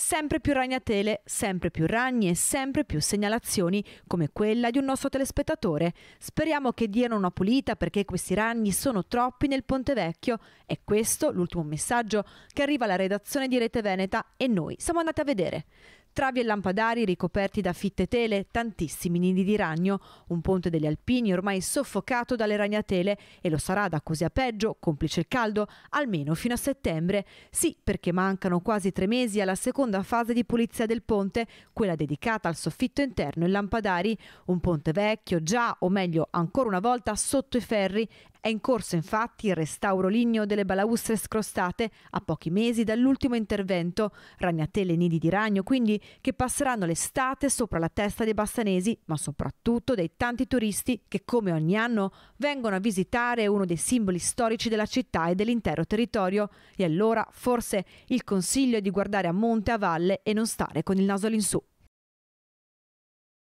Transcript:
Sempre più ragnatele, sempre più ragni e sempre più segnalazioni come quella di un nostro telespettatore. Speriamo che diano una pulita perché questi ragni sono troppi nel Ponte Vecchio. È questo l'ultimo messaggio che arriva alla redazione di Rete Veneta e noi siamo andati a vedere travi e lampadari ricoperti da fitte tele, tantissimi nidi di ragno, un ponte degli Alpini ormai soffocato dalle ragnatele e lo sarà da così a peggio, complice il caldo, almeno fino a settembre. Sì, perché mancano quasi tre mesi alla seconda fase di pulizia del ponte, quella dedicata al soffitto interno e lampadari, un ponte vecchio già, o meglio ancora una volta, sotto i ferri è in corso infatti il restauro ligneo delle balaustre scrostate a pochi mesi dall'ultimo intervento, ragnatele e nidi di ragno quindi che passeranno l'estate sopra la testa dei bassanesi, ma soprattutto dei tanti turisti che come ogni anno vengono a visitare uno dei simboli storici della città e dell'intero territorio e allora forse il consiglio è di guardare a monte e a valle e non stare con il naso all'insù.